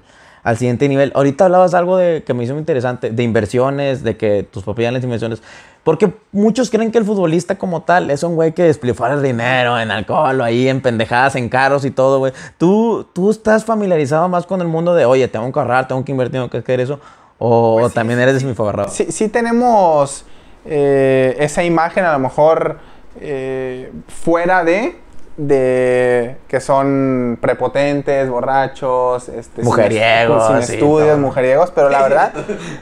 [SPEAKER 1] siguiente nivel. Ahorita hablabas algo de, que me hizo muy interesante, de inversiones, de que tus papás las inversiones. Porque muchos creen que el futbolista como tal es un güey que desplifara el dinero en alcohol o ahí en pendejadas, en carros y todo, güey. Tú, tú estás familiarizado más con el mundo de, oye, tengo que ahorrar, tengo que invertir, tengo que hacer eso. O pues también eres
[SPEAKER 2] sí, Sí, tenemos eh, esa imagen a lo mejor eh, fuera de, de que son prepotentes, borrachos, este, sin, estudios, mujeriegos, pero la verdad,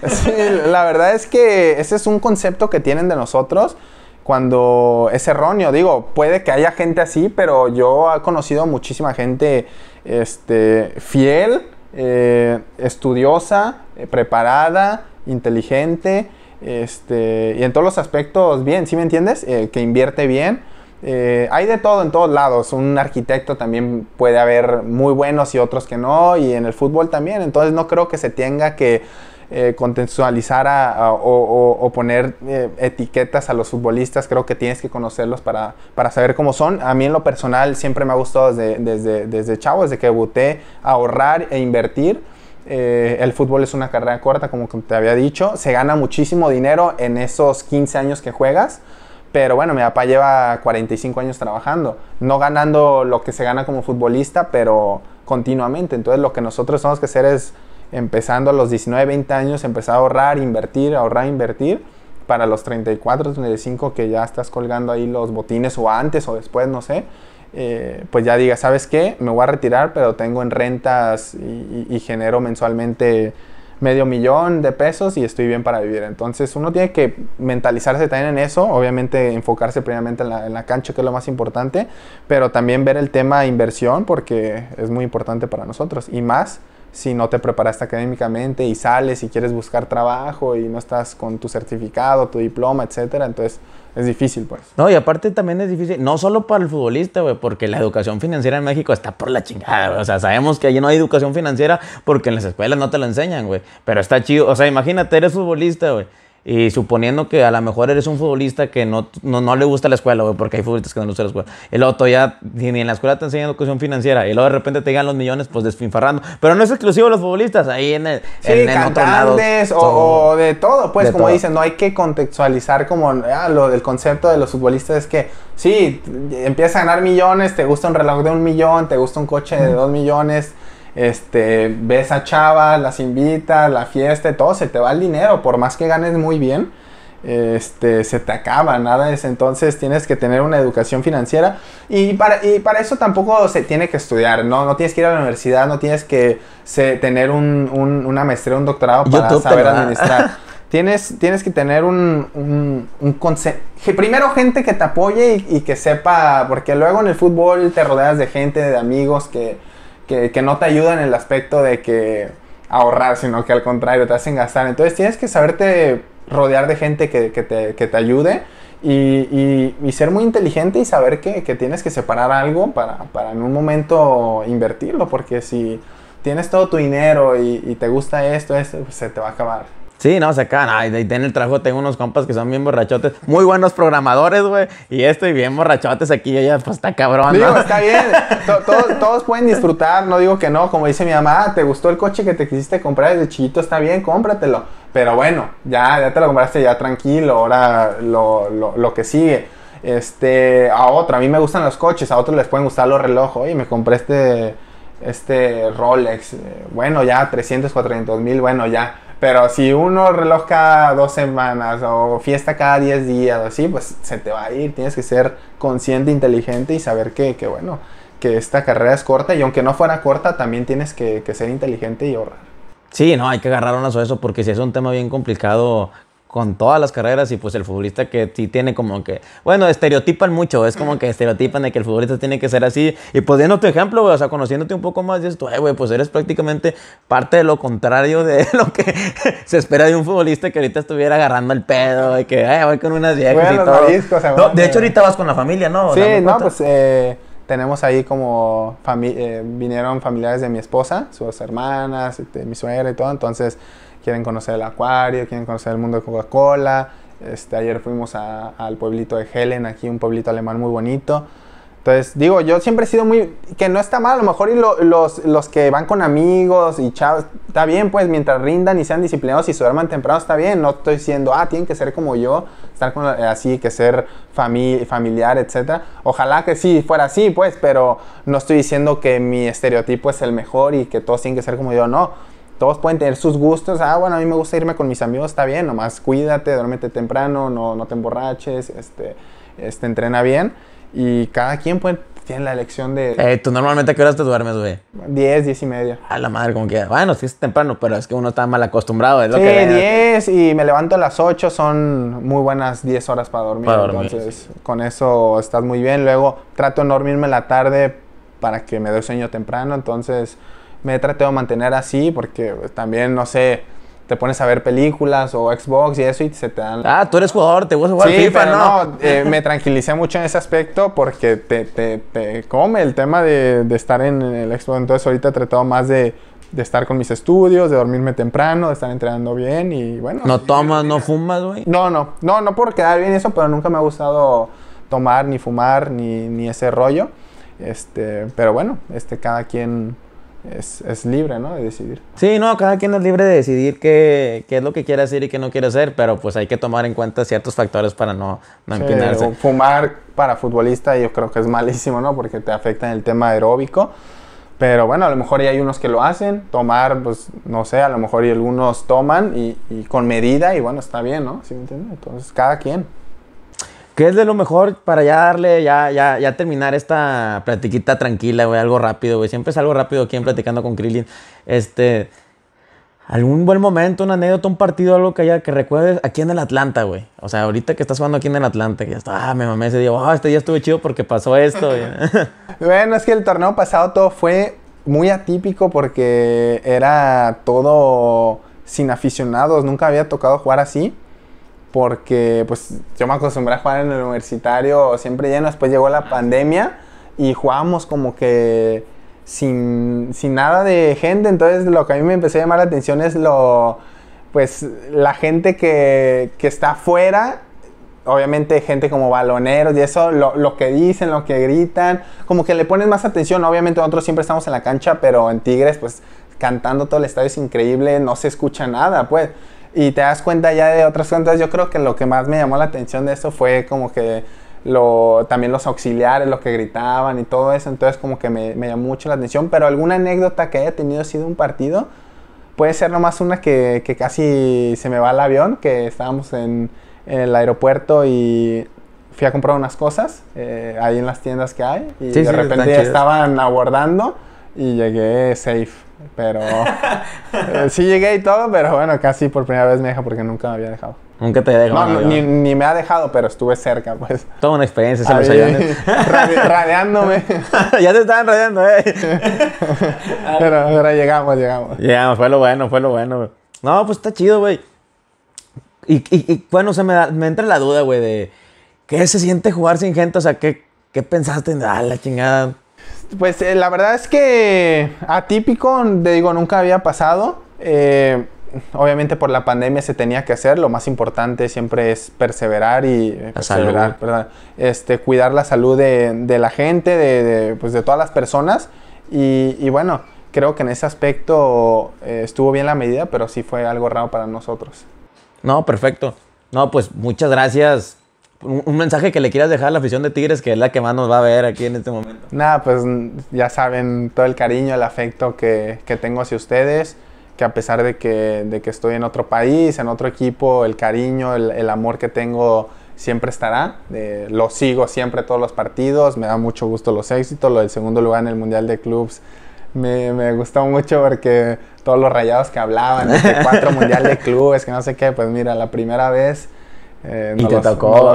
[SPEAKER 2] la verdad es que ese es un concepto que tienen de nosotros cuando es erróneo. Digo, puede que haya gente así, pero yo he conocido muchísima gente este, fiel, eh, estudiosa, eh, preparada, inteligente, este, y en todos los aspectos bien, ¿sí me entiendes? Eh, que invierte bien eh, hay de todo en todos lados. Un arquitecto también puede haber muy buenos y otros que no, y en el fútbol también. Entonces no creo que se tenga que eh, contextualizar o, poner eh, etiquetas a los futbolistas. Creo que tienes que conocerlos para, saber cómo son. A mí en lo personal siempre me ha gustado desde, desde, desde chavo, desde que debuté, ahorrar e invertir. el fútbol es una carrera corta, como te había dicho. Se gana muchísimo dinero en esos 15 años que juegas. Pero bueno, mi papá lleva 45 años trabajando, no ganando lo que se gana como futbolista, pero continuamente. Entonces lo que nosotros tenemos que hacer es, empezando a los 19, 20 años, empezar a ahorrar, invertir, ahorrar, invertir, para los 34, 35 que ya estás colgando ahí los botines o antes o después, no sé. Eh, pues ya diga, ¿sabes qué? Me voy a retirar, pero tengo en rentas y genero mensualmente medio millón de pesos y estoy bien para vivir. Entonces uno tiene que mentalizarse también en eso, obviamente enfocarse primeramente en la, cancha, que es lo más importante, pero también ver el tema inversión porque es muy importante para nosotros y más si no te preparaste académicamente y sales y quieres buscar trabajo y no estás con tu certificado, tu diploma, etcétera. Entonces, es difícil, pues.
[SPEAKER 1] No, y aparte también es difícil, no solo para el futbolista, güey, porque la educación financiera en México está por la chingada, güey. O sea, sabemos que allí no hay educación financiera porque en las escuelas no te la enseñan, güey. Pero está chido, o sea, imagínate, eres futbolista, güey y suponiendo que a lo mejor eres un futbolista que no, no, no le gusta la escuela, porque hay futbolistas que no les gusta la escuela. El otro ya ni en la escuela te enseñan educación financiera. Y luego de repente te llegan los millones, pues desfinfarrando. Pero no es exclusivo de los futbolistas, ahí en el. en, cantantes o,
[SPEAKER 2] de todo, pues, como dicen, no hay que contextualizar como ah, lo del concepto de los futbolistas es que, sí, empiezas a ganar millones, te gusta un reloj de un millón, te gusta un coche de dos millones este, ves a Chava, las invitas, la fiesta, todo, se te va el dinero, por más que ganes muy bien, este, se te acaba, nada es, entonces tienes que tener una educación financiera y para, y para eso tampoco se tiene que estudiar, ¿no? No tienes que ir a la universidad, no tienes que tener un, una maestría, un doctorado para saber administrar. tienes, tienes que tener un, un, Primero gente que te apoye y, y que sepa, porque luego en el fútbol te rodeas de gente, de amigos que que, no te ayudan en el aspecto de que ahorrar, sino que al contrario te hacen gastar. Entonces tienes que saberte rodear de gente que, te, ayude y, ser muy inteligente y saber que, tienes que separar algo para, en un momento invertirlo, porque si tienes todo tu dinero y, te gusta esto, esto pues, se te va a acabar.
[SPEAKER 1] Sí, no, se sea, Ay, de, en el trabajo tengo unos compas que son bien borrachotes. Muy buenos programadores, güey. Y estoy bien borrachotes aquí. ya pues está cabrón. está
[SPEAKER 2] bien. todos pueden disfrutar. No digo que no. Como dice mi mamá, ah, ¿te gustó el coche que te quisiste comprar desde chiquito? Está bien, cómpratelo. Pero bueno, ya, ya te lo compraste, ya tranquilo. Ahora lo, lo, lo que sigue. Este, a otro, a mí me gustan los coches. A otros les pueden gustar los relojes. Oye, me compré este este Rolex, eh, bueno, ya 300, 400 mil, bueno, ya. Pero si uno reloj cada dos semanas o fiesta cada diez días o así, pues se te va a ir. Tienes que ser consciente, inteligente y saber que, bueno, que esta carrera es corta y aunque no fuera corta, también tienes que, que ser inteligente y ahorrar.
[SPEAKER 1] Sí, no, hay que agarrar una eso porque si es un tema bien complicado, con todas las carreras y pues el futbolista que sí tiene como que, bueno, estereotipan mucho, es como que estereotipan de que el futbolista tiene que ser así y pues tu ejemplo, o sea, conociéndote un poco más, dices esto, güey, pues eres prácticamente parte de lo contrario de lo que se espera de un futbolista que ahorita estuviera agarrando el pedo y que, ay, voy
[SPEAKER 2] con unas viejas y todo. de hecho,
[SPEAKER 1] ahorita vas con la familia, ¿no? Sí, no,
[SPEAKER 2] pues eh, tenemos ahí como, eh, vinieron familiares de mi esposa, sus hermanas, de este, mi suegra y todo, entonces quieren conocer el acuario, quieren conocer el mundo de Coca-Cola. Este, ayer fuimos al pueblito de Helen, aquí un pueblito alemán muy bonito. Entonces, digo, yo siempre he sido muy... que no está mal, a lo mejor y los, los, que van con amigos y chavos, está bien, pues mientras rindan y sean disciplinados y se duerman temprano, está bien. No estoy diciendo, ah, tienen que ser como yo, estar eh, así, que ser familiar, etc. Ojalá que sí fuera así, pues, pero no estoy diciendo que mi estereotipo es el mejor y que todos tienen que ser como yo, no todos pueden tener sus gustos. Ah, bueno, a mí me gusta irme con mis amigos, está bien, nomás cuídate, duérmete temprano, no, no te emborraches, este, este, entrena bien. Y cada quien puede, tiene la elección de... Eh,
[SPEAKER 1] ¿Tú normalmente a qué horas te duermes, güey?
[SPEAKER 2] 10, 10 y media. A la madre, como que, bueno, sí es temprano,
[SPEAKER 1] pero es que uno está mal acostumbrado. Es lo que
[SPEAKER 2] 10 y me levanto a las 8, son muy buenas 10 horas para dormir. entonces, con eso estás muy bien. Luego trato de dormirme la tarde para que me dé sueño temprano, entonces me he tratado de mantener así porque pues, también, no sé, te pones a ver películas o Xbox y eso y se te dan... Ah, tú eres jugador, te gusta jugar FIFA, pero ¿no? Eh, me tranquilicé mucho en ese aspecto porque te, te, te come el tema de, estar en el Xbox. Entonces ahorita he tratado más de, estar con mis estudios, de dormirme temprano, de estar entrenando bien y bueno... ¿No tomas, no fumas, güey? No, no, no, no por quedar bien eso, pero nunca me ha gustado tomar, ni fumar, ni, ni ese rollo. Este, pero bueno, este, cada quien es, libre, ¿no? De decidir. Sí, no, cada
[SPEAKER 1] quien es libre de decidir qué, es lo que quiere hacer y qué no quiere hacer, pero pues hay que tomar en cuenta ciertos factores para no, no
[SPEAKER 2] empinarse. fumar para futbolista yo creo que es malísimo, ¿no? Porque te afecta en el tema aeróbico. Pero bueno, a lo mejor ya hay unos que lo hacen, tomar, pues no sé, a lo mejor y algunos toman y, con medida y bueno, está bien, ¿no? Entonces, cada quien. ¿Qué es de lo mejor para ya darle, ya, ya, ya terminar esta platiquita
[SPEAKER 1] tranquila, güey? Algo rápido, güey. Siempre es algo rápido aquí en Platicando con Krillin. Este, algún buen momento, una anécdota, un partido, algo que haya que recuerdes aquí en el Atlanta, güey. O sea, ahorita que estás jugando aquí en el Atlanta, que ya está, ah, me mamé ese día, oh, este día estuve chido porque pasó esto.
[SPEAKER 2] bueno, es que el torneo pasado todo fue muy atípico porque era todo sin aficionados, nunca había tocado jugar así porque pues yo me acostumbré a jugar en el universitario siempre lleno, después llegó la ah. pandemia y jugábamos como que sin, nada de gente, entonces lo que a mí me empezó a llamar la atención es lo, pues la gente que, está afuera, obviamente gente como baloneros y eso, lo, que dicen, lo que gritan, como que le ponen más atención, obviamente nosotros siempre estamos en la cancha, pero en Tigres pues cantando todo el estadio es increíble, no se escucha nada, pues y te das cuenta ya de otras cosas. Yo creo que lo que más me llamó la atención de eso fue como que lo, también los auxiliares, los que gritaban y todo eso. Entonces como que me, llamó mucho la atención. Pero alguna anécdota que haya tenido sido un partido, puede ser nomás una que, casi se me va el avión, que estábamos en, el aeropuerto y fui a comprar unas cosas eh, ahí en las tiendas que hay y de repente estaban abordando y llegué safe. Pero eh, sí llegué y todo, pero bueno, casi por primera vez me deja porque nunca me había dejado. Nunca te dejado. No, ni, me ha dejado, pero estuve cerca, pues. Toda una experiencia, se Radiándome. ya te estaban radiando, eh. pero, ahora llegamos, llegamos. Llegamos, fue lo bueno, fue
[SPEAKER 1] lo bueno. No, pues está chido, güey. Y, bueno, se me, da, me entra la duda, güey, de qué se siente jugar sin gente, o sea, qué, qué pensaste, ah, la chingada
[SPEAKER 2] pues eh, la verdad es que atípico, te digo, nunca había pasado. Eh, obviamente por la pandemia se tenía que hacer. Lo más importante siempre es perseverar y eh, este, cuidar la salud de, la gente, pues, de, todas las personas. y, bueno, creo que en ese aspecto estuvo bien la medida, pero sí fue algo raro para nosotros.
[SPEAKER 1] No, perfecto. No, pues muchas gracias
[SPEAKER 2] un, mensaje que le quieras dejar a la afición de Tigres, que es la que más nos va a ver aquí en este momento. Nada, pues ya saben todo el cariño, el afecto que, que tengo hacia ustedes, que a pesar de que, estoy en otro país, en otro equipo, el cariño, el, amor que tengo siempre estará. Eh, lo sigo siempre todos los partidos, me da mucho gusto los éxitos, lo del segundo lugar en el Mundial de Clubs. Me, me, gustó mucho porque todos los rayados que hablaban, el cuatro mundial de clubes, que no sé qué, pues mira, la primera vez eh, y, te tocó,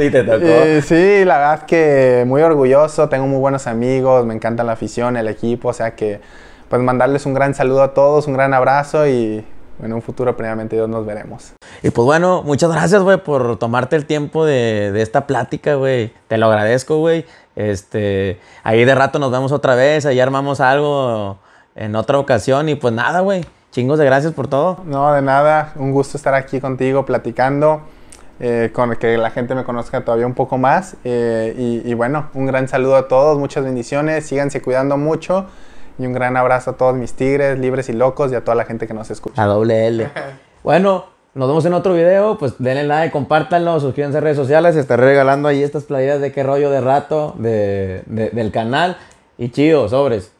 [SPEAKER 1] y te tocó.
[SPEAKER 2] sí, la verdad que muy orgulloso, tengo muy buenos amigos, me encanta la afición, el equipo, o sea que pues mandarles un gran saludo a todos, un gran abrazo y en un futuro primeramente nos veremos.
[SPEAKER 1] Y pues bueno, muchas gracias, güey, por tomarte el tiempo de, esta plática, güey. Te lo agradezco, güey. Este, ahí de rato nos vemos otra vez, ahí armamos algo en otra ocasión y pues nada, güey. Chingos
[SPEAKER 2] de gracias por todo. No, de nada. Un gusto estar aquí contigo platicando. Eh, con el que la gente me conozca todavía un poco más. Eh, y, bueno, un gran saludo a todos, muchas bendiciones, síganse cuidando mucho y un gran abrazo a todos mis tigres, libres y locos y a toda la gente que nos escucha. A doble L. bueno, nos vemos en otro video, pues denle like, compártanlo,
[SPEAKER 1] suscríbanse a redes sociales, estaré regalando ahí estas playeras de qué rollo de rato del canal y chido, sobres.